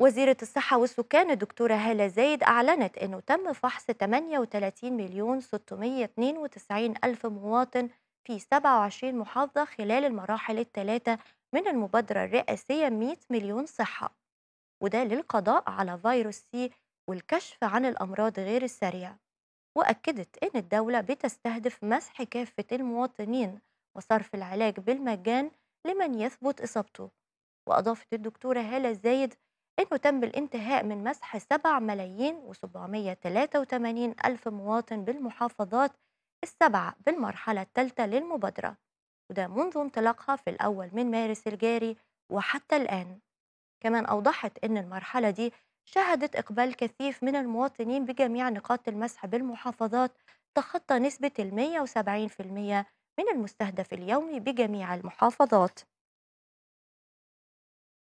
وزيرة الصحة والسكان الدكتورة هالة زايد أعلنت أنه تم فحص 38 مليون 692 ألف مواطن في 27 محافظة خلال المراحل الثلاثة من المبادرة الرئاسية 100 مليون صحة وده للقضاء على فيروس سي والكشف عن الأمراض غير السريعة وأكدت أن الدولة بتستهدف مسح كافة المواطنين وصرف العلاج بالمجان لمن يثبت إصابته وأضافت الدكتورة هالة زايد أنه تم الانتهاء من مسح 7 ملايين و783 ألف مواطن بالمحافظات السبعة بالمرحلة الثالثة للمبادرة وده منذ انطلاقها في الأول من مارس الجاري وحتى الآن كمان أوضحت أن المرحلة دي شهدت إقبال كثيف من المواطنين بجميع نقاط المسح بالمحافظات تخطى نسبة ال 170% من المستهدف اليومي بجميع المحافظات